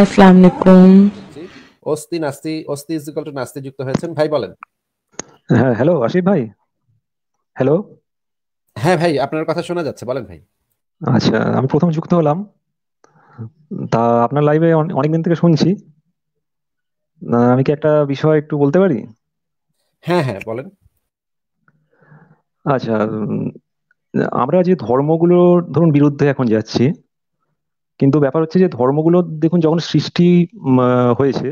আসসালামু আলাইকুম অস্তি নাস্তি অস্তি ইজ ইকুয়াল টু নাস্তি যুক্ত হয়েছেন ভাই বলেন হ্যাঁ হ্যালো আশিফ ভাই হ্যালো হ্যাঁ ভাই আপনার কথা শোনা যাচ্ছে বলেন ভাই আচ্ছা আমি প্রথম যুক্ত হলাম তা আপনার লাইভে অনেকদিন থেকে শুনছি আমি কি একটা বিষয় একটু বলতে পারি হ্যাঁ হ্যাঁ বলেন আচ্ছা আমরা যে ধর্মগুলোর ধরুন বিরুদ্ধে এখন যাচ্ছি কিন্তু ব্যাপার হচ্ছে যে ধর্মগুলো দেখুন যখন সৃষ্টি হয়েছে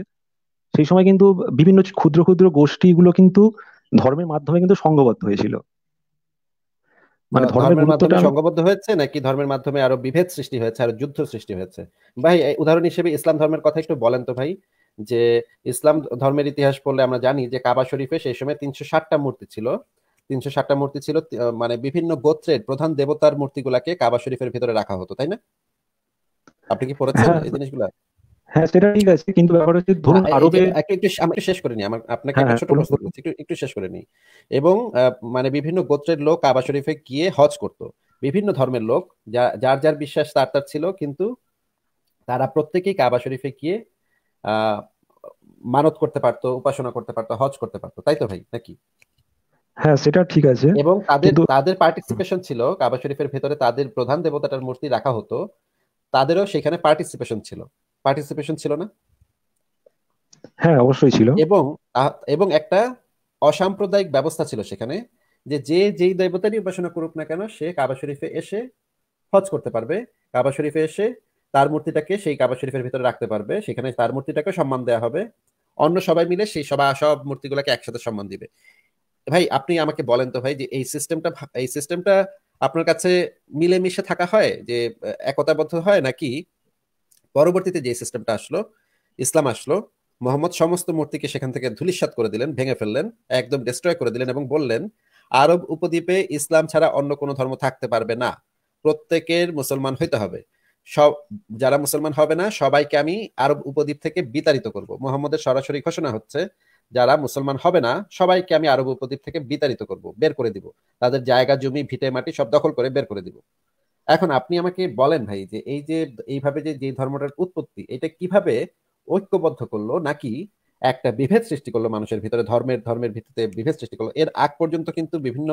সেই সময় কিন্তু বিভিন্ন ক্ষুদ্র ক্ষুদ্র গোষ্ঠীগুলো কিন্তু ধর্মের মাধ্যমে কিন্তু সংঘবদ্ধ হয়েছিল মানে ধর্মের মাধ্যমে সংঘবদ্ধ হয়েছে নাকি ধর্মের মাধ্যমে আরো বিভেদ সৃষ্টি হয়েছে আরো যুদ্ধ সৃষ্টি হয়েছে ভাই উদাহরণ হিসেবে ইসলাম ধর্মের কথা একটু বলেন তো ভাই যে ইসলাম ধর্মের ইতিহাস পড়লে আমরা জানি যে কাবা শরীফে সেই সময় তিনশো ষাটটা মূর্তি ছিল তিনশো ষাটটা মূর্তি ছিল মানে বিভিন্ন গোত্রের প্রধান দেবতার মূর্তিগুলাকে কাবা শরীফের ভিতরে রাখা হতো তাই না আপনি কি পড়েছেন হ্যাঁ। এই জিনিসগুলো হ্যাঁ সেটা ঠিক আছে কিন্তু ব্যাপার হচ্ছে ধরুন আরবে একটু আমাকে শেষ করে নি আমার আপনাকে হ্যাঁ, একটা হ্যাঁ, ছোট প্রশ্ন করতে একটু একটু শেষ করে নি এবং মানে বিভিন্ন গোত্রের লোক কাবা শরীফে গিয়ে হজ করত বিভিন্ন ধর্মের লোক যার যার বিশ্বাস তার তার ছিল কিন্তু তারা প্রত্যেকেই কাবা শরীফে গিয়ে মানত করতে পারতো উপাসনা করতে পারতো হজ করতে পারতো তাই তো ভাই নাকি হ্যাঁ সেটা ঠিক আছে এবং তাদের তাদের পার্টিসিপেশন ছিল কাবা শরীফের ভেতরে তাদের প্রধান দেবতাটার মূর্তি রাখা হতো তাদেরও সেখানে পার্টিসিপেশন ছিল পার্টিসিপেশন ছিল না হ্যাঁ অবশ্যই ছিল এবং এবং একটা অসাম্প্রদায়িক ব্যবস্থা ছিল সেখানে যে যে যেই দেবতারই উপাসনা করুক না কেন সে কাবা শরীফে এসে হজ করতে পারবে কাবা শরীফে এসে তার মূর্তিটাকে সেই কাবা শরীফের ভিতরে রাখতে পারবে সেখানে তার মূর্তিটাকে সম্মান দেওয়া হবে অন্য সবাই মিলে সেই সবা সব মূর্তিগুলোকে একসাথে সম্মান দিবে ভাই আপনি আমাকে বলেন তো ভাই যে এই সিস্টেমটা এই সিস্টেমটা আপনার কাছে মিলেমিশে থাকা হয় যে একতাবদ্ধ হয় নাকি পরবর্তীতে যে সিস্টেমটা আসলো ইসলাম আসলো মোহাম্মদ সমস্ত মূর্তিকে সেখান থেকে ধুলিস্বাত করে দিলেন ভেঙে ফেললেন একদম ডিস্ট্রয় করে দিলেন এবং বললেন আরব উপদ্বীপে ইসলাম ছাড়া অন্য কোনো ধর্ম থাকতে পারবে না প্রত্যেকের মুসলমান হইতে হবে সব যারা মুসলমান হবে না সবাইকে আমি আরব উপদ্বীপ থেকে বিতাড়িত করব মোহাম্মদের সরাসরি ঘোষণা হচ্ছে যারা মুসলমান হবে না সবাইকে আমি আরব উপদ্বীপ থেকে বিতাড়িত করব বের করে দিব তাদের জায়গা জমি ভিটে মাটি সব দখল করে বের করে দিব এখন আপনি আমাকে বলেন ভাই যে এই যে এইভাবে যে যে ধর্মটার উৎপত্তি এটা কিভাবে ঐক্যবদ্ধ করলো নাকি একটা বিভেদ সৃষ্টি করলো মানুষের ভিতরে ধর্মের ধর্মের ভিত্তিতে বিভেদ সৃষ্টি করলো এর আগ পর্যন্ত কিন্তু বিভিন্ন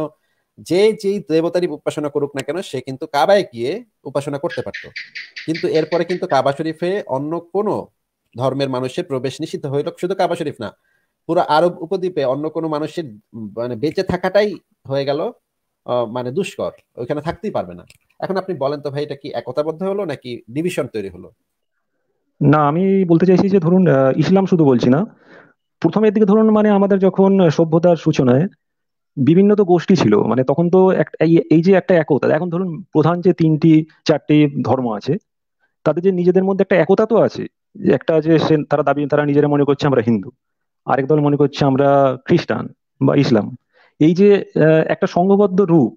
যে যেই দেবতারই উপাসনা করুক না কেন সে কিন্তু কাবায় গিয়ে উপাসনা করতে পারত কিন্তু এরপরে কিন্তু কাবা শরীফে অন্য কোনো ধর্মের মানুষের প্রবেশ নিষিদ্ধ হইল শুধু কাবা শরীফ না পুরো আরব উপদ্বীপে অন্য কোনো মানুষের মানে বেঁচে থাকাটাই হয়ে গেল মানে দুষ্কর ওইখানে থাকতেই পারবে না এখন আপনি বলেন তো ভাই এটা কি একতাবদ্ধ হলো নাকি ডিভিশন তৈরি হলো না আমি বলতে চাইছি যে ধরুন ইসলাম শুধু বলছি না প্রথমের দিকে ধরুন মানে আমাদের যখন সভ্যতার সূচনায় বিভিন্ন তো গোষ্ঠী ছিল মানে তখন তো এই যে একটা একতা এখন ধরুন প্রধান যে তিনটি চারটি ধর্ম আছে তাদের যে নিজেদের মধ্যে একটা একতা তো আছে একটা যে তারা দাবি তারা নিজেরা মনে করছে আমরা হিন্দু আরেক দল মনে করছে আমরা খ্রিস্টান বা ইসলাম এই যে একটা সংঘবদ্ধ রূপ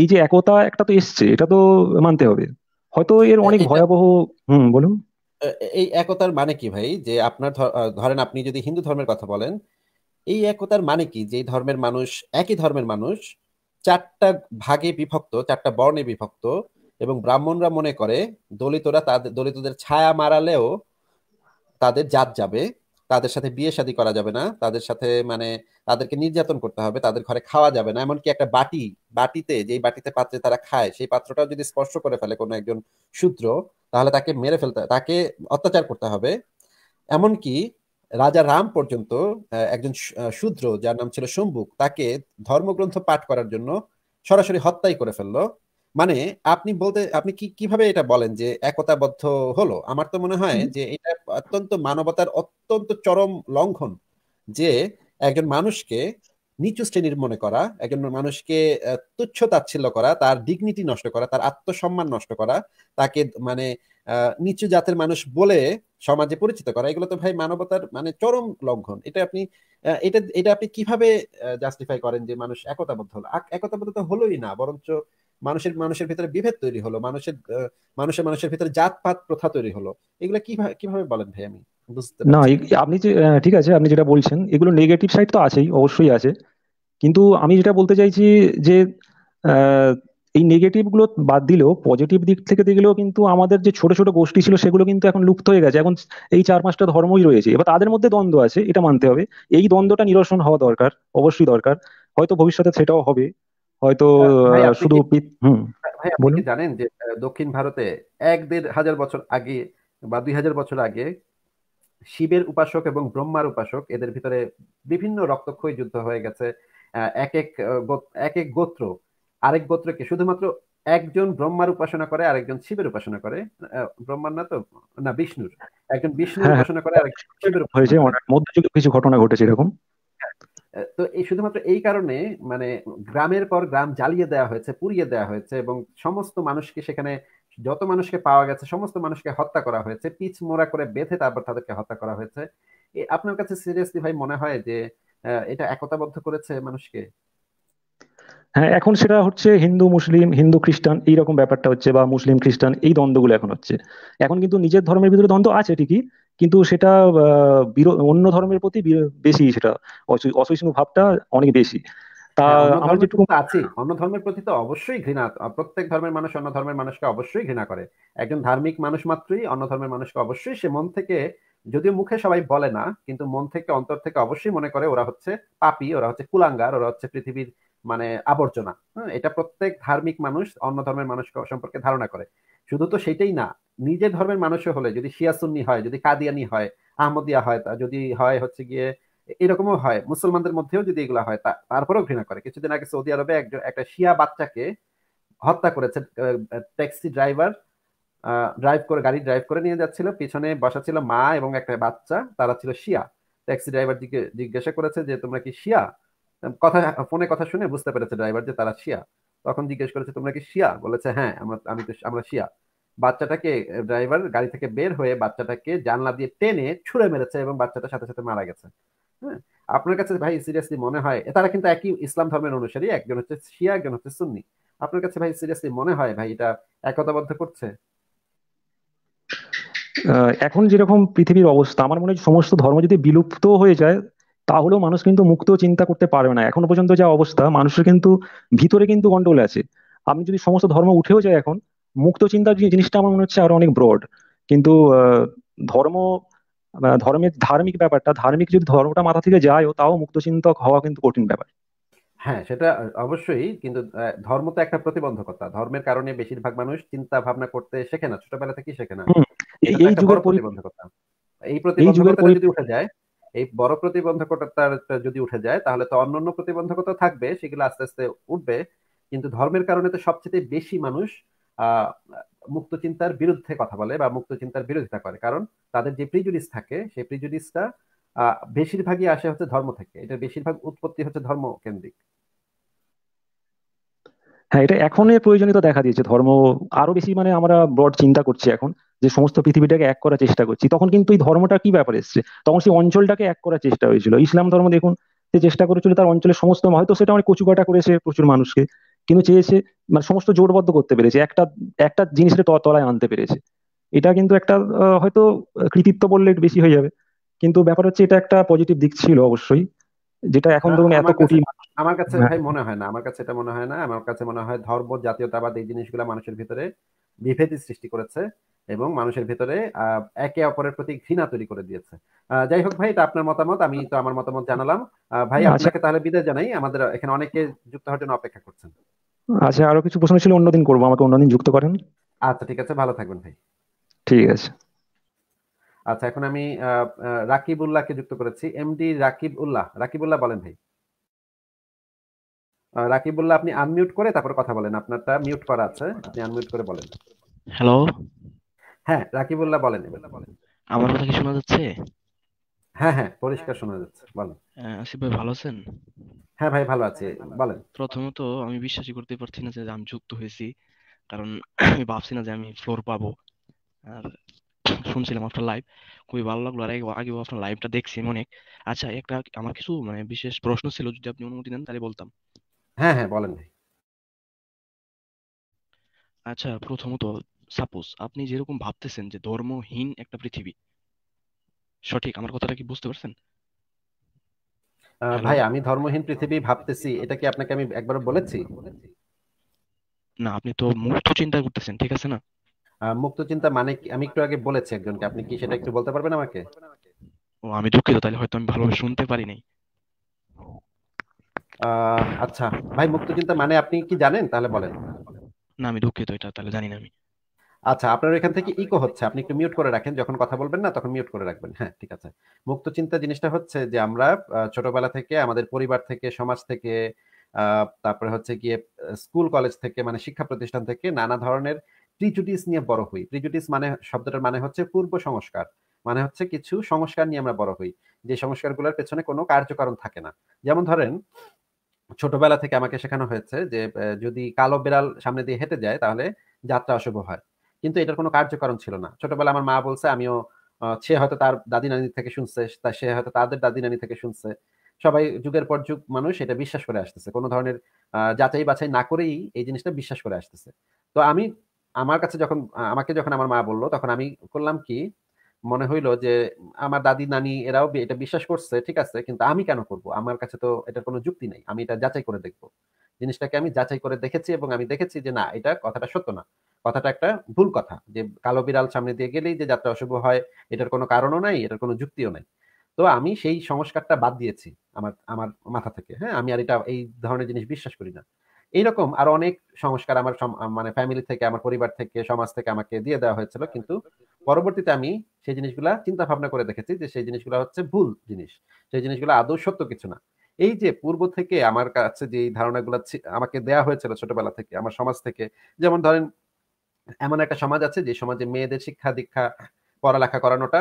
এই যে একতা একটা তো এসছে এটা তো মানতে হবে হয়তো এর অনেক ভয়াবহ হুম বলুন এই একতার মানে কি ভাই যে আপনার ধরেন আপনি যদি হিন্দু ধর্মের কথা বলেন এই একতার মানে কি যে ধর্মের মানুষ একই ধর্মের মানুষ চারটা ভাগে বিভক্ত চারটা বর্ণে বিভক্ত এবং ব্রাহ্মণরা মনে করে দলিতরা তাদের দলিতদের ছায়া মারালেও তাদের জাত যাবে তাদের সাথে বিয়ে শাদী করা যাবে না তাদের সাথে মানে তাদেরকে নির্যাতন করতে হবে তাদের ঘরে খাওয়া যাবে না এমনকি একটা বাটি বাটিতে যে বাটিতে পাত্রে তারা খায় সেই পাত্রটাও যদি স্পর্শ করে ফেলে কোনো একজন শূদ্র তাহলে তাকে মেরে ফেলতে তাকে অত্যাচার করতে হবে এমনকি রাজা রাম পর্যন্ত একজন শূদ্র যার নাম ছিল শম্বুক তাকে ধর্মগ্রন্থ পাঠ করার জন্য সরাসরি হত্যাই করে ফেললো মানে আপনি বলতে আপনি কি কিভাবে এটা বলেন যে একতাবদ্ধ হলো আমার তো মনে হয় যে এটা অত্যন্ত মানবতার অত্যন্ত চরম লঙ্ঘন যে একজন মানুষকে নিচু শ্রেণীর মনে করা একজন মানুষকে তুচ্ছ তাচ্ছিল্য করা তার ডিগনিটি নষ্ট করা তার আত্মসম্মান নষ্ট করা তাকে মানে নিচু জাতের মানুষ বলে সমাজে পরিচিত করা এগুলো তো ভাই মানবতার মানে চরম লঙ্ঘন এটা আপনি এটা এটা আপনি কিভাবে জাস্টিফাই করেন যে মানুষ একতাবদ্ধ হলো একতাবদ্ধ তো হলোই না বরঞ্চ মানুষের মানুষের ভিতরে বিভেদ তৈরি হলো মানুষের মানুষের মানুষের ভিতরে জাতপাত প্রথা তৈরি হলো এগুলো কিভাবে কিভাবে বলেন ভাই আমি না আপনি যে ঠিক আছে আপনি যেটা বলছেন এগুলো নেগেটিভ সাইড তো আছেই অবশ্যই আছে কিন্তু আমি যেটা বলতে চাইছি যে এই নেগেটিভ গুলো বাদ দিলেও পজিটিভ দিক থেকে দেখলেও কিন্তু আমাদের যে ছোট ছোট গোষ্ঠী ছিল সেগুলো কিন্তু এখন লুপ্ত হয়ে গেছে এখন এই চার পাঁচটা ধর্মই রয়েছে এবার তাদের মধ্যে দ্বন্দ্ব আছে এটা মানতে হবে এই দ্বন্দ্বটা নিরসন হওয়া দরকার অবশ্যই দরকার হয়তো ভবিষ্যতে সেটাও হবে হয়তো শুধু জানেন যে দক্ষিণ ভারতে এক দেড় হাজার বছর আগে বা দুই হাজার বছর আগে শিবের উপাসক এবং ব্রহ্মার উপাসক এদের ভিতরে বিভিন্ন রক্তক্ষয়ী যুদ্ধ হয়ে গেছে এক এক এক এক গোত্র আরেক গোত্রকে শুধুমাত্র একজন ব্রহ্মার উপাসনা করে আরেকজন শিবের উপাসনা করে ব্রহ্মার না তো না বিষ্ণুর একজন বিষ্ণুর হ্যাঁ, হ্যাঁ। উপাসনা করে আরেকজন শিবের উপাসনা মানে মধ্যযুগে কিছু ঘটনা ঘটেছে এরকম তো এই শুধুমাত্র এই কারণে মানে গ্রামের পর গ্রাম জ্বালিয়ে দেওয়া হয়েছে পুড়িয়ে দেওয়া হয়েছে এবং সমস্ত মানুষকে সেখানে যত মানুষকে পাওয়া গেছে সমস্ত মানুষকে হত্যা করা হয়েছে পিচ মোড়া করে বেঁধে তারপর তাদেরকে হত্যা করা হয়েছে আপনার কাছে সিরিয়াসলি ভাই মনে হয় যে এটা একতাবদ্ধ করেছে মানুষকে হ্যাঁ এখন সেটা হচ্ছে হিন্দু মুসলিম হিন্দু খ্রিস্টান এইরকম ব্যাপারটা হচ্ছে বা মুসলিম খ্রিস্টান এই দ্বন্দ্বগুলো এখন হচ্ছে এখন কিন্তু নিজের ধর্মের ভিতরে দ্বন্দ্ব আছে ঠিকই কিন্তু সেটা অন্য ধর্মের প্রতি বেশি সেটা অসহিষ্ণু ভাবটা অনেক বেশি তা হ্যাঁ, আমার যেটুকু আছে অন্য ধর্মের প্রতি তো অবশ্যই ঘৃণা প্রত্যেক ধর্মের মানুষ অন্য ধর্মের মানুষকে অবশ্যই ঘৃণা করে একজন ধার্মিক মানুষ মাত্রই অন্য ধর্মের মানুষকে অবশ্যই সে মন থেকে যদিও মুখে সবাই বলে না কিন্তু মন থেকে অন্তর থেকে অবশ্যই মনে করে ওরা হচ্ছে পাপি ওরা হচ্ছে কুলাঙ্গার ওরা হচ্ছে পৃথিবীর মানে আবর্জনা হ্যাঁ, এটা প্রত্যেক ধার্মিক মানুষ অন্য ধর্মের মানুষ সম্পর্কে ধারণা করে শুধু তো সেটাই না নিজের ধর্মের মানুষ হলে যদি শিয়াসুন্নি হয় যদি কাদিয়ানি হয় আহমদিয়া হয় তা যদি হয় হচ্ছে গিয়ে এরকমও হয় মুসলমানদের মধ্যেও যদি এগুলো হয় তা তারপরেও ঘৃণা করে কিছুদিন আগে সৌদি আরবে একজন একটা শিয়া বাচ্চাকে হত্যা করেছে ট্যাক্সি ড্রাইভার ড্রাইভ করে গাড়ি ড্রাইভ করে নিয়ে যাচ্ছিল পিছনে বসা ছিল মা এবং একটা বাচ্চা তারা ছিল শিয়া ট্যাক্সি ড্রাইভার জিজ্ঞাসা করেছে যে তোমরা কি শিয়া কথা ফোনে কথা শুনে বুঝতে পেরেছে ড্রাইভার যে তারা শিয়া তখন জিজ্ঞেস করেছে তোমরা কি শিয়া বলেছে হ্যাঁ আমরা আমি তো আমরা শিয়া বাচ্চাটাকে ড্রাইভার গাড়ি থেকে বের হয়ে বাচ্চাটাকে জানলা দিয়ে টেনে ছুড়ে মেরেছে এবং বাচ্চাটা সাথে সাথে মারা গেছে হ্যাঁ আপনার কাছে ভাই সিরিয়াসলি মনে হয় তারা কিন্তু একই ইসলাম ধর্মের অনুসারী একজন হচ্ছে শিয়া একজন হচ্ছে সুন্নি আপনার কাছে ভাই সিরিয়াসলি মনে হয় ভাই এটা একতাবদ্ধ করছে এখন যেরকম পৃথিবীর অবস্থা আমার মনে হয় সমস্ত ধর্ম যদি বিলুপ্ত হয়ে যায় তাহলেও মানুষ কিন্তু মুক্ত চিন্তা করতে পারবে না এখনো পর্যন্ত যা অবস্থা মানুষের কিন্তু ভিতরে কিন্তু গন্ডগোল আছে আপনি যদি সমস্ত ধর্ম উঠেও যায় এখন মুক্ত চিন্তার জিনিসটা আমার মনে হচ্ছে আরো অনেক ব্রড কিন্তু ধর্ম ধর্মের ধার্মিক ব্যাপারটা ধার্মিক যদি ধর্মটা মাথা থেকে যায়ও তাও মুক্ত চিন্তক হওয়া কিন্তু কঠিন ব্যাপার হ্যাঁ সেটা অবশ্যই কিন্তু ধর্ম তো একটা প্রতিবন্ধকতা ধর্মের কারণে বেশিরভাগ মানুষ চিন্তা ভাবনা করতে শেখে না ছোটবেলা থেকেই শেখে না এই যুগের প্রতিবন্ধকতা এই প্রতিবন্ধকতা যদি উঠে যায় এই বড় প্রতিবন্ধকতা যদি উঠে যায় তাহলে তো অন্য অন্য প্রতিবন্ধকতা থাকবে সেগুলো আস্তে আস্তে উঠবে কিন্তু ধর্মের কারণে তো সবচেয়ে বেশি মানুষ মুক্ত চিন্তার বিরুদ্ধে কথা বলে বা মুক্ত চিন্তার বিরোধিতা করে কারণ তাদের যে প্রিজুডিস থাকে সেই প্রিজুডিসটা বেশিরভাগই আসে হচ্ছে ধর্ম থেকে এটা বেশিরভাগ উৎপত্তি হচ্ছে ধর্ম কেন্দ্রিক হ্যাঁ এটা এখন এর প্রয়োজনীয়তা দেখা দিয়েছে ধর্ম আরো বেশি মানে আমরা ব্রড চিন্তা করছি এখন যে সমস্ত পৃথিবীটাকে এক করার চেষ্টা করছি তখন কিন্তু এই ধর্মটা কি ব্যাপার এসছে তখন সেই অঞ্চলটাকে এক করার চেষ্টা হয়েছিল ইসলাম ধর্ম দেখুন সে চেষ্টা করেছিল তার অঞ্চলের সমস্ত হয়তো সেটা অনেক কচুকাটা করেছে প্রচুর মানুষকে কিন্তু চেয়েছে মানে সমস্ত জোটবদ্ধ করতে পেরেছে একটা একটা জিনিসের তলায় আনতে পেরেছে এটা কিন্তু একটা হয়তো কৃতিত্ব বললে বেশি হয়ে যাবে কিন্তু ব্যাপার হচ্ছে এটা একটা পজিটিভ দিক ছিল অবশ্যই যেটা এখন ধরুন এত কোটি আমার কাছে হ্যাঁ। ভাই মনে হয় না আমার কাছে এটা মনে হয় না আমার কাছে মনে হয় ধর্ম জাতীয়তাবাদ এই জিনিসগুলো মানুষের ভিতরে বিভেদ সৃষ্টি করেছে এবং মানুষের ভেতরে একে অপরের প্রতি ঘৃণা তৈরি করে দিয়েছে যাই হোক ভাই এটা আপনার মতামত আমি তো আমার মতামত জানালাম ভাই আচ্ছা। আপনাকে তাহলে বিদায় জানাই আমাদের এখানে অনেকে যুক্ত হওয়ার জন্য অপেক্ষা করছেন আচ্ছা আরো কিছু প্রশ্ন ছিল অন্যদিন করবো আমাকে অন্যদিন যুক্ত করেন আচ্ছা ঠিক আছে ভালো থাকবেন ভাই ঠিক আছে আচ্ছা এখন আমি রাকিব উল্লাহকে যুক্ত করেছি এমডি রাকিব উল্লাহ রাকিব উল্লাহ বলেন ভাই রাকিব উল্লাহ আপনি আনমিউট করে তারপর কথা বলেন আপনারটা মিউট করা আছে আপনি আনমিউট করে বলেন হ্যালো হ্যাঁ রাকিবুল্লাহ বলেন আমার কথা কি শোনা যাচ্ছে হ্যাঁ হ্যাঁ পরিষ্কার শোনা যাচ্ছে বলেন হ্যাঁ, আসিফ ভাই ভালো আছেন হ্যাঁ ভাই ভালো আছি বলেন প্রথমত আমি বিশ্বাসই করতে পারছি না যে আমি যুক্ত হয়েছি কারণ আমি ভাবছি না যে আমি ফ্লোর পাবো আর শুনছিলাম আপনার লাইভ খুবই ভালো লাগলো আর আগে আপনার লাইভটা দেখছি অনেক আচ্ছা একটা আমার কিছু মানে বিশেষ প্রশ্ন ছিল যদি আপনি অনুমতি দেন তাহলে বলতাম হ্যাঁ হ্যাঁ বলেন ভাই আচ্ছা প্রথমত সাপোজ আপনি যেরকম ভাবতেছেন যে ধর্মহীন একটা পৃথিবী সঠিক আমার কথাটা কি বুঝতে পারছেন ভাই আমি ধর্মহীন পৃথিবী ভাবতেছি এটা কি আপনাকে আমি একবার বলেছি না আপনি তো মুক্ত চিন্তা করতেছেন ঠিক আছে না মুক্ত চিন্তা মানে আমি একটু আগে বলেছি একজনকে আপনি কি সেটা একটু বলতে পারবেন আমাকে ও আমি দুঃখিত তাহলে হয়তো আমি ভালোভাবে শুনতে পারি নাই আচ্ছা ভাই মুক্ত চিন্তা মানে আপনি কি জানেন তাহলে বলেন না আমি দুঃখিত এটা তাহলে জানি না আমি আচ্ছা আপনার এখান থেকে ইকো হচ্ছে আপনি একটু মিউট করে রাখেন যখন কথা বলবেন না তখন মিউট করে রাখবেন হ্যাঁ ঠিক আছে মুক্ত চিন্তা জিনিসটা হচ্ছে যে আমরা ছোটবেলা থেকে আমাদের পরিবার থেকে সমাজ থেকে তারপরে হচ্ছে গিয়ে স্কুল কলেজ থেকে মানে শিক্ষা প্রতিষ্ঠান থেকে নানা ধরনের প্রিজুডিস নিয়ে বড় হই প্রিজুডিস মানে শব্দটার মানে হচ্ছে পূর্ব সংস্কার মানে হচ্ছে কিছু সংস্কার নিয়ে আমরা বড় হই যে সংস্কারগুলোর পেছনে কোনো কার্যকারণ থাকে না যেমন ধরেন ছোটবেলা থেকে আমাকে শেখানো হয়েছে যে যদি কালো বেড়াল সামনে দিয়ে হেঁটে যায় তাহলে যাত্রা অশুভ হয় কিন্তু এটার কোনো কার্যকারণ ছিল না ছোটবেলা আমার মা বলছে আমিও সে হয়তো তার দাদি নানি থেকে শুনছে তা সে হয়তো তাদের দাদি নানি থেকে শুনছে সবাই যুগের পর যুগ মানুষ এটা বিশ্বাস করে আসতেছে কোনো ধরনের যাচাই বাছাই না করেই এই জিনিসটা বিশ্বাস করে আসতেছে তো আমি আমার কাছে যখন আমাকে যখন আমার মা বললো তখন আমি করলাম কি মনে হইল যে আমার দাদি নানি এরাও এটা বিশ্বাস করছে ঠিক আছে কিন্তু আমি কেন করব আমার কাছে তো এটার কোনো যুক্তি নেই আমি এটা যাচাই করে দেখব জিনিসটাকে আমি যাচাই করে দেখেছি এবং আমি দেখেছি যে না এটা কথাটা সত্য না কথাটা একটা ভুল কথা যে কালো বিড়াল সামনে দিয়ে গেলেই যে যাত্রা অশুভ হয় এটার কোনো কারণও নাই এটার কোনো যুক্তিও নাই তো আমি সেই সংস্কারটা বাদ দিয়েছি আমার আমার মাথা থেকে হ্যাঁ আমি আর এটা এই ধরনের জিনিস বিশ্বাস করি না এইরকম আরো অনেক সংস্কার আমার মানে ফ্যামিলি থেকে আমার পরিবার থেকে সমাজ থেকে আমাকে দিয়ে দেওয়া হয়েছিল কিন্তু পরবর্তীতে আমি সেই জিনিসগুলা চিন্তা ভাবনা করে দেখেছি যে সেই জিনিসগুলো হচ্ছে ভুল জিনিস সেই জিনিসগুলো আদৌ সত্য কিছু না এই যে পূর্ব থেকে আমার কাছে যে ধারণাগুলো আমাকে দেয়া হয়েছিল ছোটবেলা থেকে আমার সমাজ থেকে যেমন ধরেন এমন একটা সমাজ আছে যে সমাজে মেয়েদের শিক্ষা দীক্ষা পড়ালেখা করানোটা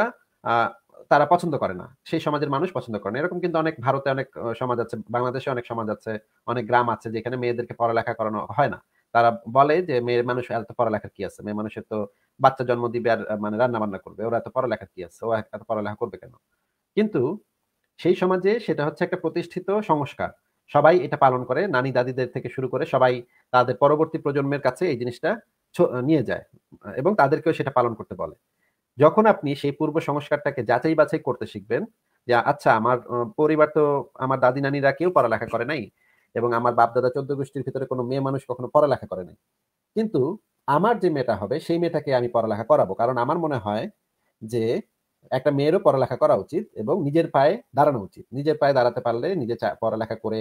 তারা পছন্দ করে না সেই সমাজের মানুষ পছন্দ করে না এরকম কিন্তু অনেক ভারতে অনেক সমাজ আছে বাংলাদেশে অনেক সমাজ আছে অনেক গ্রাম আছে যেখানে মেয়েদেরকে পড়ালেখা করানো হয় না তারা বলে যে মেয়ের মানুষ এত পড়ালেখার কি আছে মেয়ে মানুষের তো বাচ্চা জন্ম দিবে আর মানে রান্না বান্না করবে ওরা এত পড়ালেখার কি আছে ও এত পড়ালেখা করবে কেন কিন্তু সেই সমাজে সেটা হচ্ছে একটা প্রতিষ্ঠিত সংস্কার সবাই এটা পালন করে নানি দাদিদের থেকে শুরু করে সবাই তাদের পরবর্তী প্রজন্মের কাছে এই জিনিসটা নিয়ে যায় এবং তাদেরকেও সেটা পালন করতে বলে যখন আপনি সেই পূর্ব সংস্কারটাকে যাচাই বাছাই করতে শিখবেন যে আচ্ছা আমার পরিবার তো আমার দাদি নানিরা কেউ পড়ালেখা করে নাই এবং আমার বাপ দাদা চোদ্দ গোষ্ঠীর ভিতরে কোনো মেয়ে মানুষ কখনো পড়ালেখা করে নাই কিন্তু আমার যে মেয়েটা হবে সেই মেয়েটাকে আমি পড়ালেখা করাবো কারণ আমার মনে হয় যে একটা মেয়েরও পড়ালেখা করা উচিত এবং নিজের পায়ে দাঁড়ানো উচিত নিজের পায়ে দাঁড়াতে পারলে নিজে পড়ালেখা করে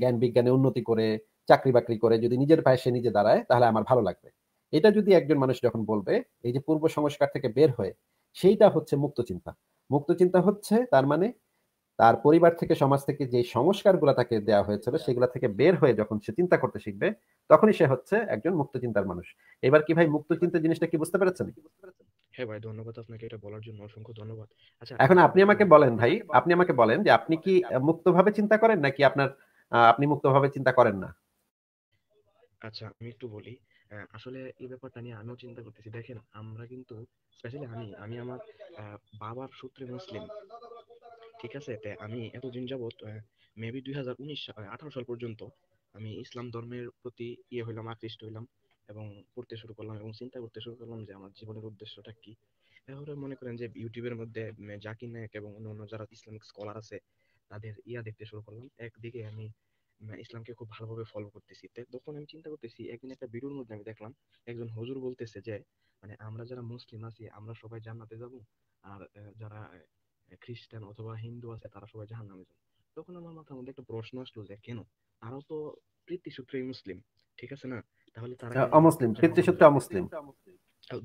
জ্ঞান বিজ্ঞানে উন্নতি করে চাকরি বাকরি করে যদি নিজের পায়ে সে নিজে দাঁড়ায় তাহলে আমার ভালো লাগবে এটা যদি একজন মানুষ যখন বলবে এই যে পূর্ব সংস্কার থেকে বের হয়ে সেইটা হচ্ছে মুক্ত চিন্তা মুক্ত চিন্তা হচ্ছে তার মানে তার পরিবার থেকে সমাজ থেকে যে সংস্কারগুলো তাকে দেওয়া হয়েছিল সেগুলা থেকে বের হয়ে যখন সে চিন্তা করতে শিখবে তখনই সে হচ্ছে একজন মুক্ত চিন্তার মানুষ এবার কি ভাই মুক্ত চিন্তা জিনিসটা কি বুঝতে পেরেছেন হ্যাঁ ভাই ধন্যবাদ আপনাকে এটা বলার জন্য অসংখ্য ধন্যবাদ আচ্ছা এখন আপনি আমাকে বলেন ভাই আপনি আমাকে বলেন যে আপনি কি মুক্তভাবে চিন্তা করেন নাকি আপনার আপনি মুক্তভাবে চিন্তা করেন না আচ্ছা আমি একটু বলি আসলে এই ব্যাপারটা নিয়ে আমিও চিন্তা করতেছি দেখেন আমরা কিন্তু স্পেশালি আমি আমি আমার বাবার সূত্রে মুসলিম ঠিক আছে তে আমি এতদিন যাবৎ মেবি দুই হাজার উনিশ আঠারো সাল পর্যন্ত আমি ইসলাম ধর্মের প্রতি ইয়ে হইলাম আকৃষ্ট হইলাম এবং পড়তে শুরু করলাম এবং চিন্তা করতে শুরু করলাম যে আমার জীবনের উদ্দেশ্যটা কি তাহলে মনে করেন যে ইউটিউবের মধ্যে জাকির নায়ক এবং অন্য অন্য যারা ইসলামিক স্কলার আছে তাদের ইয়া দেখতে শুরু করলাম একদিকে আমি মানে ইসলামকে খুব ভালোভাবে ফলো করতেছি তখন আমি চিন্তা করতেছি একদিন একটা ভিডিওর মধ্যে আমি দেখলাম একজন হুজুর বলতেছে যে মানে আমরা যারা মুসলিম আছি আমরা সবাই জান্নাতে যাব আর যারা খ্রিস্টান অথবা হিন্দু আছে তারা সবাই জাহান্নামে যাবে তখন আমার মাথার মধ্যে একটা প্রশ্ন আসলো যে কেন তারাও তো পিতৃসূত্রেই মুসলিম ঠিক আছে না তাহলে তারা হ্যাঁ, অমুসলিম পিতৃসূত্রে অমুসলিম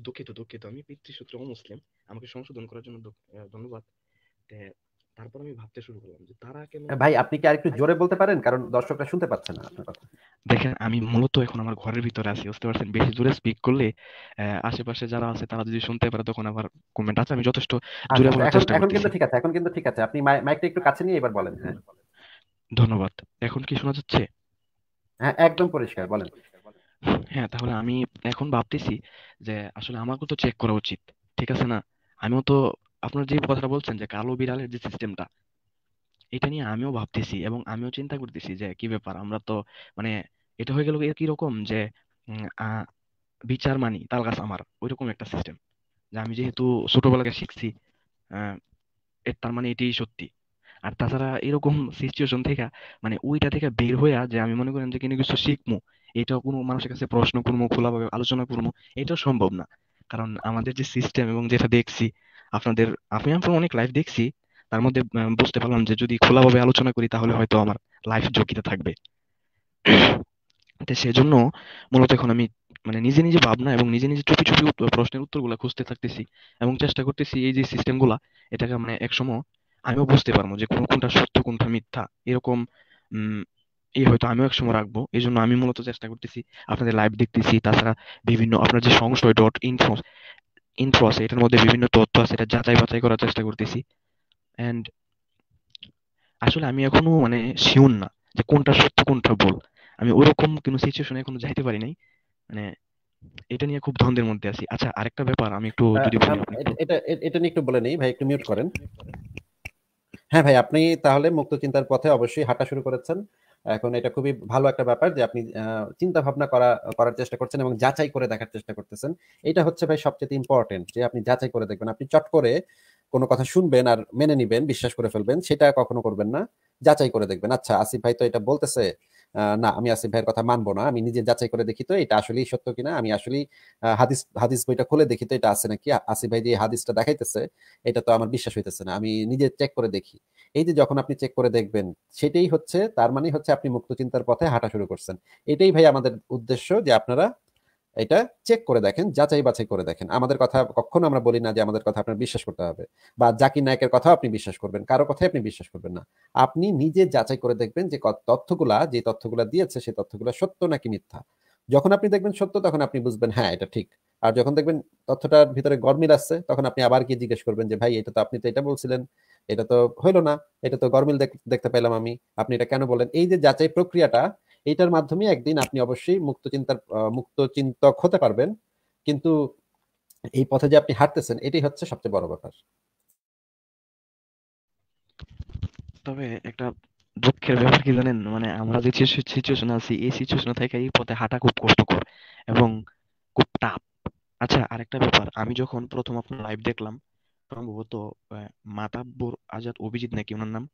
দুঃখিত দুঃখিত আমি পিতৃসূত্রে অমুসলিম আমাকে সংশোধন করার জন্য ধন্যবাদ তারপর আমি ভাবতে শুরু করলাম যে তারা কেন ভাই আপনি কি আরেকটু জোরে বলতে পারেন কারণ দর্শকরা শুনতে পাচ্ছে না আপনার কথা দেখেন আমি মূলত এখন আমার ঘরের ভিতরে আছি বুঝতে পারছেন বেশি জোরে স্পিক করলে আশেপাশে যারা আছে তারা যদি শুনতে পারে তখন আবার কমেন্ট আছে আমি যথেষ্ট আচ্ছা, জোরে আচ্ছা, বলার চেষ্টা এখন কিন্তু ঠিক আছে এখন কিন্তু ঠিক আছে আপনি মাইকটা একটু কাছে নিয়ে এবার বলেন হ্যাঁ ধন্যবাদ এখন কি শোনা যাচ্ছে হ্যাঁ একদম পরিষ্কার বলেন হ্যাঁ তাহলে আমি এখন ভাবতেছি যে আসলে আমাকে তো চেক করা উচিত ঠিক আছে না আমিও তো আপনার যে কথাটা বলছেন যে কালো বিড়ালের যে সিস্টেমটা এটা নিয়ে আমিও ভাবতেছি এবং আমিও চিন্তা করতেছি যে কি ব্যাপার আমরা তো মানে এটা হয়ে গেল কি রকম যে বিচার মানি তাল গাছ আমার ওইরকম একটা সিস্টেম যে আমি যেহেতু ছোটবেলা থেকে শিখছি এর তার মানে এটাই সত্যি আর তাছাড়া এরকম সিচুয়েশন থেকে মানে ওইটা থেকে বের হইয়া যে আমি মনে করেন যে কিনে কিছু শিখবো এটা কোনো মানুষের কাছে প্রশ্ন করবো খোলাভাবে আলোচনা করবো এটা সম্ভব না কারণ আমাদের যে সিস্টেম এবং যেটা দেখছি আপনাদের আমি আপনার অনেক লাইভ দেখছি তার মধ্যে বুঝতে পারলাম যে যদি খোলাভাবে আলোচনা করি তাহলে হয়তো আমার লাইফ ঝুঁকিতে থাকবে সেজন্য মূলত এখন আমি মানে নিজে নিজে ভাবনা এবং নিজে নিজে চুপি চুপি প্রশ্নের উত্তরগুলো খুঁজতে থাকতেছি এবং চেষ্টা করতেছি এই যে সিস্টেম গুলা এটাকে মানে একসময় আমিও বুঝতে পারবো যে কোন কোনটা সত্য কোনটা মিথ্যা এরকম এই হয়তো আমিও একসময় রাখবো এই জন্য আমি মূলত চেষ্টা করতেছি আপনাদের লাইভ দেখতেছি তাছাড়া বিভিন্ন আপনার যে সংশয় ডট ইনফো ইনফো আছে এটার মধ্যে বিভিন্ন তথ্য আছে এটা যাচাই বাছাই করার চেষ্টা করতেছি অ্যান্ড আসলে আমি এখনো মানে শিউন না যে কোনটা সত্য কোনটা ভুল আমি ওরকম কোনো সিচুয়েশনে এখনো যাইতে পারি নাই মানে এটা নিয়ে খুব দ্বন্দ্বের মধ্যে আছি আচ্ছা আরেকটা ব্যাপার আমি একটু হ্যাঁ, যদি বলি হ্যাঁ, এটা এটা নিয়ে একটু বলে নেই ভাই একটু মিউট করেন হ্যাঁ ভাই আপনি তাহলে মুক্ত চিন্তার পথে অবশ্যই হাঁটা শুরু করেছেন এখন এটা খুবই ভালো একটা ব্যাপার যে আপনি চিন্তা ভাবনা করা করার চেষ্টা করছেন এবং যাচাই করে দেখার চেষ্টা করতেছেন এটা হচ্ছে ভাই সবচেয়ে ইম্পর্টেন্ট যে আপনি যাচাই করে দেখবেন আপনি চট করে কোনো কথা শুনবেন আর মেনে নিবেন বিশ্বাস করে ফেলবেন সেটা কখনো করবেন না যাচাই করে দেখবেন আচ্ছা আসিফ ভাই তো এটা বলতেছে না আমি আসিফ ভাইয়ের কথা মানবো না আমি নিজে যাচাই করে দেখি তো এটা আসলেই সত্য কিনা আমি আসলেই হাদিস হাদিস বইটা খুলে দেখি তো এটা আছে নাকি আসিফ ভাই যে হাদিসটা দেখাইতেছে এটা তো আমার বিশ্বাস হইতেছে না আমি নিজে চেক করে দেখি এই যে যখন আপনি চেক করে দেখবেন সেটাই হচ্ছে তার মানে হচ্ছে আপনি মুক্ত চিন্তার পথে হাঁটা শুরু করছেন এটাই ভাই আমাদের উদ্দেশ্য যে আপনারা এটা চেক করে দেখেন যাচাই বাছাই করে দেখেন আমাদের কথা কখনো আমরা বলি না যে আমাদের কথা আপনার বিশ্বাস করতে হবে বা জাকির নায়কের কথা আপনি বিশ্বাস করবেন কারো কথাই আপনি বিশ্বাস করবেন না আপনি নিজে যাচাই করে দেখবেন যে তথ্যগুলা যে তথ্যগুলা দিয়েছে সেই তথ্যগুলা সত্য নাকি মিথ্যা যখন আপনি দেখবেন সত্য তখন আপনি বুঝবেন হ্যাঁ এটা ঠিক আর যখন দেখবেন তথ্যটার ভিতরে গরমিল আসছে তখন আপনি আবার কি জিজ্ঞেস করবেন যে ভাই এটা তো আপনি তো এটা বলছিলেন এটা তো হইলো না এটা তো গরমিল দেখতে পেলাম আমি আপনি এটা কেন বলেন এই যে যাচাই প্রক্রিয়াটা এইটার মাধ্যমে একদিন আপনি অবশ্যই মুক্ত চিন্তার মুক্ত চিন্তক হতে পারবেন কিন্তু এই পথে যে আপনি হাঁটতেছেন এটাই হচ্ছে সবচেয়ে বড় ব্যাপার তবে একটা দুঃখের ব্যাপার কি জানেন মানে আমরা যে সিচুয়েশন আছি এই সিচুয়েশন থেকে এই পথে হাঁটা খুব কষ্টকর এবং খুব তাপ আচ্ছা আরেকটা ব্যাপার আমি যখন প্রথম আপনার লাইভ দেখলাম সম্ভবত মাতাব্বর আজাদ অভিজিৎ নাকি ওনার নাম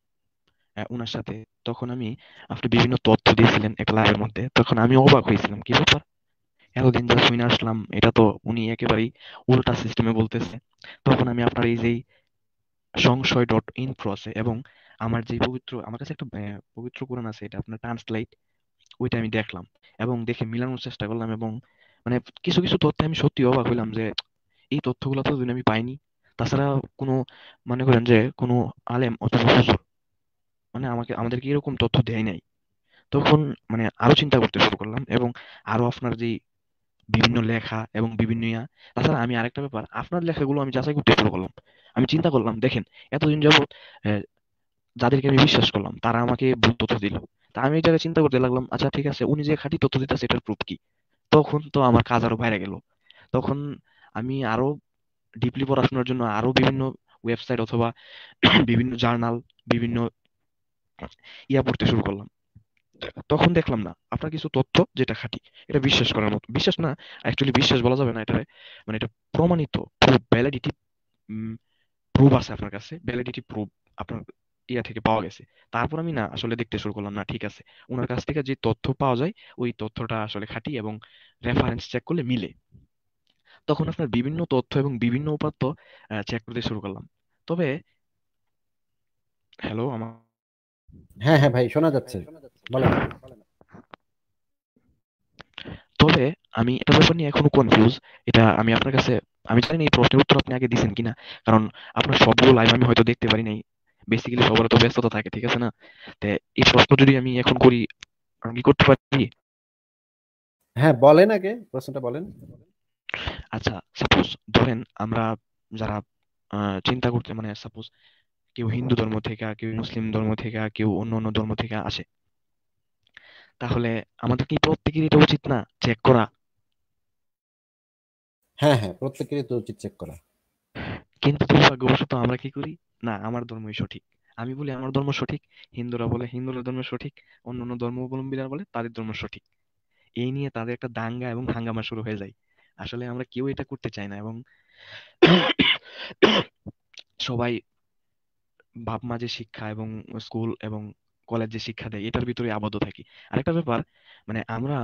উনার সাথে তখন আমি আপনি বিভিন্ন তথ্য দিয়েছিলেন একটা লাইভের মধ্যে তখন আমি অবাক হয়েছিলাম কি ব্যাপার এতদিন যা শুনে আসলাম এটা তো উনি একেবারেই উল্টা সিস্টেমে বলতেছে তখন আমি আপনার এই যে সংশয় ডট ইন আছে এবং আমার যে পবিত্র আমার কাছে একটা পবিত্র কোরআন আছে এটা আপনার ট্রান্সলেট ওইটা আমি দেখলাম এবং দেখে মিলানোর চেষ্টা করলাম এবং মানে কিছু কিছু তথ্যে আমি সত্যি অবাক হইলাম যে এই তথ্যগুলো তো আমি পাইনি তাছাড়া কোনো মানে করেন যে কোনো আলেম অথবা হুজুর মানে আমাকে আমাদেরকে এরকম তথ্য দেয় নাই তখন মানে আরো চিন্তা করতে শুরু করলাম এবং আরো আপনার যে বিভিন্ন লেখা এবং বিভিন্ন ইয়া তাছাড়া আমি আরেকটা ব্যাপার আপনার লেখাগুলো আমি যাচাই করতে শুরু করলাম আমি চিন্তা করলাম দেখেন এতদিন যাবৎ যাদেরকে আমি বিশ্বাস করলাম তারা আমাকে ভুল তথ্য দিল তা আমি এই জায়গায় চিন্তা করতে লাগলাম আচ্ছা ঠিক আছে উনি যে খাঁটি তথ্য দিতেছে এটার প্রুফ কি তখন তো আমার কাজ আরো বাইরে গেল তখন আমি আরো ডিপলি পড়াশোনার জন্য আরো বিভিন্ন ওয়েবসাইট অথবা বিভিন্ন জার্নাল বিভিন্ন ইয়া পড়তে শুরু করলাম তখন দেখলাম না আপনার কিছু তথ্য যেটা খাঁটি এটা বিশ্বাস করার মতো বিশ্বাস না অ্যাকচুয়ালি বিশ্বাস বলা যাবে না এটা মানে এটা প্রমাণিত প্রুফ ভ্যালিডিটি প্রুফ আছে আপনার কাছে ভ্যালিডিটি প্রুফ আপনার ইয়া থেকে পাওয়া গেছে তারপর আমি না আসলে দেখতে শুরু করলাম না ঠিক আছে ওনার কাছ থেকে যে তথ্য পাওয়া যায় ওই তথ্যটা আসলে খাঁটি এবং রেফারেন্স চেক করলে মিলে তখন আপনার বিভিন্ন তথ্য এবং বিভিন্ন উপাত্ত চেক করতে শুরু করলাম তবে হ্যালো আমার হ্যাঁ হ্যাঁ ভাই হ্যাঁ, শোনা যাচ্ছে বলেন তবে আমি এটা ব্যাপার নিয়ে এখনো কনফিউজ এটা আমি আপনার কাছে আমি জানি এই প্রশ্নের উত্তর আপনি আগে দিয়েছেন কিনা কারণ আপনার সবগুলো লাইভ আমি হয়তো দেখতে পারি নাই বেসিক্যালি সবার তো ব্যস্ততা থাকে ঠিক আছে না তো এই প্রশ্ন যদি আমি এখন করি আমি কি করতে পারি হ্যাঁ বলেন আগে প্রশ্নটা বলেন আচ্ছা সাপোজ ধরেন আমরা যারা চিন্তা করতে মানে সাপোজ কেউ হিন্দু ধর্ম থেকে কেউ মুসলিম ধর্ম থেকে কেউ অন্য অন্য ধর্ম থেকে আসে তাহলে আমাদের কি প্রত্যেকেরই এটা উচিত না চেক করা হ্যাঁ হ্যাঁ প্রত্যেকেরই তো উচিত চেক করা কিন্তু দুর্ভাগ্যবশত আমরা কি করি না আমার ধর্মই সঠিক আমি বলি আমার ধর্ম সঠিক হিন্দুরা বলে হিন্দুরা ধর্ম সঠিক অন্য অন্য ধর্মাবলম্বীরা বলে তাদের ধর্ম সঠিক এই নিয়ে তাদের একটা দাঙ্গা এবং হাঙ্গামা শুরু হয়ে যায় আসলে আমরা কেউ এটা করতে চাই না এবং সবাই বাপমা যে শিক্ষা এবং স্কুল এবং কলেজ যে শিক্ষা দেয় এটার ভিতরে আবদ্ধ থাকি আরেকটা ব্যাপার মানে আমরা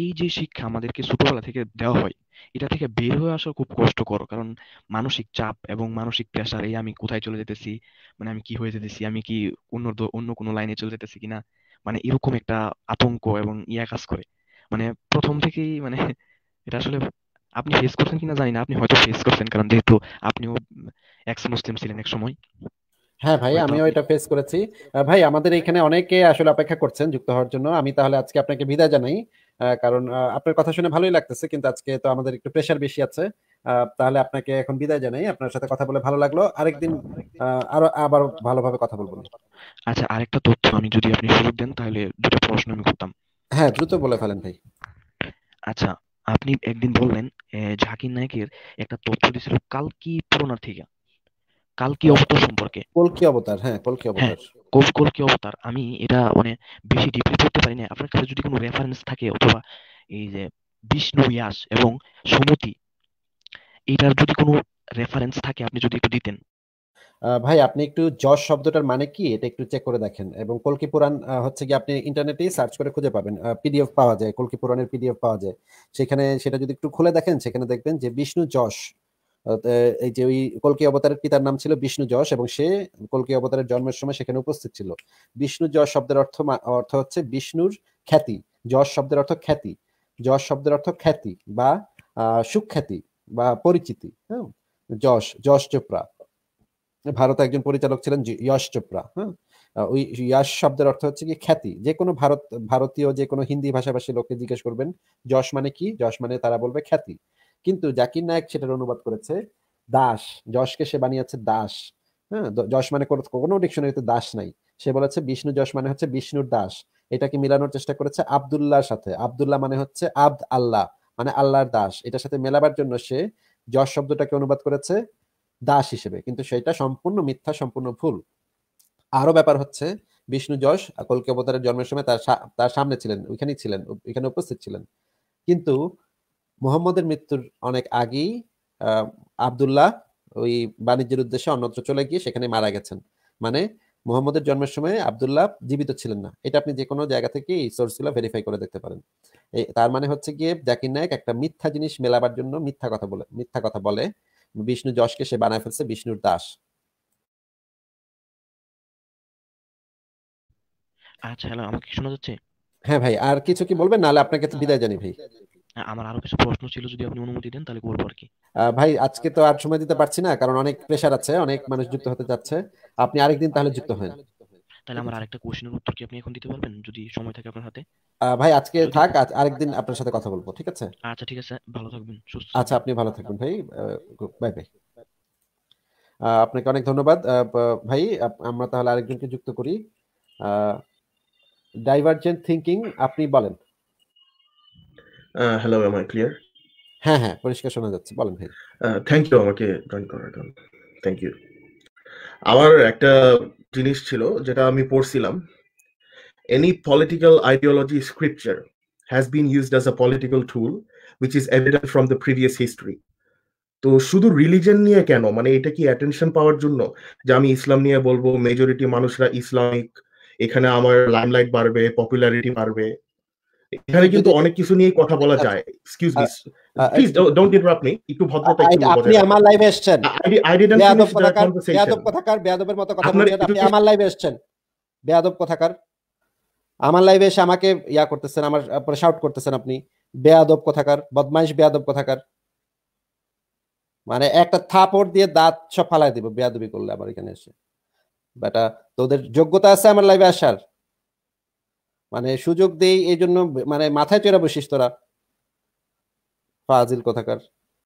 এই যে শিক্ষা আমাদেরকে ছোটবেলা থেকে দেওয়া হয় এটা থেকে বের হয়ে আসা খুব কষ্টকর কারণ মানসিক চাপ এবং মানসিক প্রেশার এই আমি কোথায় চলে যেতেছি মানে আমি কি হয়ে যেতেছি আমি কি অন্য অন্য কোনো লাইনে চলে যেতেছি কিনা মানে এরকম একটা আতঙ্ক এবং ইয়া কাজ করে মানে প্রথম থেকেই মানে এটা আসলে আপনি ফেস করছেন কিনা জানি না আপনি হয়তো ফেস করছেন কারণ যেহেতু আপনিও এক্স মুসলিম ছিলেন এক সময় হ্যাঁ ভাই আমিও এটা ফেস করেছি ভাই আমাদের এখানে অনেকে আসলে অপেক্ষা করছেন যুক্ত হওয়ার জন্য আমি তাহলে আজকে আপনাকে বিদায় জানাই কারণ আপনার কথা শুনে ভালোই লাগতেছে কিন্তু আজকে তো আমাদের একটু প্রেশার বেশি আছে তাহলে আপনাকে এখন বিদায় জানাই আপনার সাথে কথা বলে ভালো লাগলো আরেকদিন আরো আবার ভালোভাবে কথা বলবো আচ্ছা আরেকটা তথ্য আমি যদি আপনি সুযোগ দেন তাহলে দুটো প্রশ্ন আমি করতাম হ্যাঁ দ্রুত বলে ফেলেন ভাই আচ্ছা আপনি একদিন বললেন ঝাকির নায়কের একটা তথ্য দিছিল কালকি পুরোনা থেকে কালকি অবতার সম্পর্কে কলকি অবতার হ্যাঁ কলকি হ্যাঁ, অবতার কোন কলকি অবতার আমি এটা মানে বেশি ডিপলি পড়তে পারি না আপনার কাছে যদি কোনো রেফারেন্স থাকে অথবা এই যে বিষ্ণু ইয়াস এবং সুমতি এটার যদি কোনো রেফারেন্স থাকে আপনি যদি একটু দিতেন ভাই আপনি একটু যশ শব্দটার মানে কি এটা একটু চেক করে দেখেন এবং কলকি পুরাণ হচ্ছে কি আপনি ইন্টারনেটে সার্চ করে খুঁজে পাবেন পিডিএফ পাওয়া যায় কলকি পুরাণের পিডিএফ পাওয়া যায় সেখানে সেটা যদি একটু খুলে দেখেন সেখানে দেখবেন যে বিষ্ণু যশ এই যে ওই কলকি অবতারের পিতার নাম ছিল বিষ্ণু যশ এবং সে কলকি অবতারের জন্মের সময় সেখানে উপস্থিত ছিল বিষ্ণু যশ শব্দের অর্থ অর্থ হচ্ছে বিষ্ণুর খ্যাতি যশ শব্দের অর্থ খ্যাতি যশ শব্দের অর্থ খ্যাতি বা সুখ্যাতি বা পরিচিতি হ্যাঁ যশ যশ চোপড়া ভারতে একজন পরিচালক ছিলেন যশ চোপড়া হ্যাঁ ওই ইয়াশ শব্দের অর্থ হচ্ছে কি খ্যাতি যে কোনো ভারত ভারতীয় যে কোনো হিন্দি ভাষাভাষী লোককে জিজ্ঞেস করবেন যশ মানে কি যশ মানে তারা বলবে খ্যাতি কিন্তু জাকির নায়ক সেটার অনুবাদ করেছে দাস যশকে সে বানিয়েছে দাস হ্যাঁ যশ মানে কোনো ডিকশনারিতে দাস নাই সে বলেছে বিষ্ণু যশ মানে হচ্ছে বিষ্ণুর দাস এটাকে মিলানোর চেষ্টা করেছে আবদুল্লাহর সাথে আবদুল্লাহ মানে হচ্ছে আব্দ আল্লাহ মানে আল্লাহর দাস এটার সাথে মেলাবার জন্য সে যশ শব্দটাকে অনুবাদ করেছে দাস হিসেবে কিন্তু সেটা সম্পূর্ণ মিথ্যা সম্পূর্ণ ভুল আরো ব্যাপার হচ্ছে বিষ্ণু যশ কলকে অবতারের জন্মের সময় তার তার সামনে ছিলেন ওইখানেই ছিলেন ওইখানে উপস্থিত ছিলেন কিন্তু মোহাম্মদের মৃত্যুর অনেক আগেই আবদুল্লাহ ওই বাণিজ্যের উদ্দেশ্যে অন্যত্র চলে গিয়ে সেখানে মারা গেছেন মানে মোহাম্মদের জন্মের সময় আবদুল্লাহ জীবিত ছিলেন না এটা আপনি যে কোনো জায়গা থেকে এই সোর্সগুলো ভেরিফাই করে দেখতে পারেন তার মানে হচ্ছে গিয়ে জাকির নায়ক একটা মিথ্যা জিনিস মেলাবার জন্য মিথ্যা কথা বলে মিথ্যা কথা বলে বিষ্ণু যশকে সে বানায় ফেলছে বিষ্ণুর দাস আচ্ছা হ্যালো আমাকে শোনা যাচ্ছে হ্যাঁ ভাই আর কিছু কি বলবেন নাহলে আপনাকে তো বিদায় জানি ভাই হ্যাঁ, আমার আরো কিছু প্রশ্ন ছিল যদি আপনি অনুমতি দেন তাহলে বলবো আর কি ভাই আজকে তো আর সময় দিতে পারছি না কারণ অনেক প্রেসার আছে অনেক মানুষ যুক্ত হতে যাচ্ছে আপনি আরেকদিন তাহলে যুক্ত হন তাহলে আমার আরেকটা কোশ্চেনের উত্তর কি আপনি এখন দিতে পারবেন যদি সময় থাকে আপনার হাতে ভাই আজকে থাক আজ আরেকদিন আপনার সাথে কথা বলবো ঠিক আছে আচ্ছা ঠিক আছে ভালো থাকবেন সুস্থ আচ্ছা আপনি ভালো থাকবেন ভাই বাই বাই আপনাকে অনেক ধন্যবাদ ভাই আমরা তাহলে আরেকজনকে যুক্ত করি ডাইভারজেন্ট থিংকিং আপনি বলেন হ্যালো এম আই ক্লিয়ার হ্যাঁ হ্যাঁ পরিষ্কার শোনা যাচ্ছে বলেন ভাই থ্যাংক ইউ আমাকে জয়েন করার জন্য থ্যাংক ইউ আমার একটা জিনিস ছিল যেটা আমি পড়ছিলাম any political ideology scripture has been used as a political tool which is evident from the previous history তো শুধু রিলিজন নিয়ে কেন মানে এটা কি অ্যাটেনশন পাওয়ার জন্য যে আমি ইসলাম নিয়ে বলবো মেজরিটি মানুষরা ইসলামিক এখানে আমার লাইমলাইট বাড়বে পপুলারিটি বাড়বে এখানে কিন্তু অনেক কিছু নিয়ে কথা বলা আচ্ছা। যায় excuse me please don't interrupt me একটু ভদ্রতা একটু আপনি আমার লাইভে এসেছেন I didn't finish the conversation বেয়াদব কথাকার বেয়াদবের মতো কথা আপনি আমার লাইভে এসেছেন বেয়াদব কথাকার আমার লাইভে এসে আমাকে ইয়া করতেছেন আমার পরে শাউট করতেছেন আপনি বেয়াদব কথাকার বদমাইশ বেয়াদব কথাকার মানে একটা থাপড় দিয়ে দাঁত সব ফালাই দিব বেয়াদবি করলে আমার এখানে এসে বেটা তোদের যোগ্যতা আছে আমার লাইভে আসার মানে সুযোগ দেই এই জন্য মানে মাথায় চেরা বসিস তোরা ফাজিল কথাকার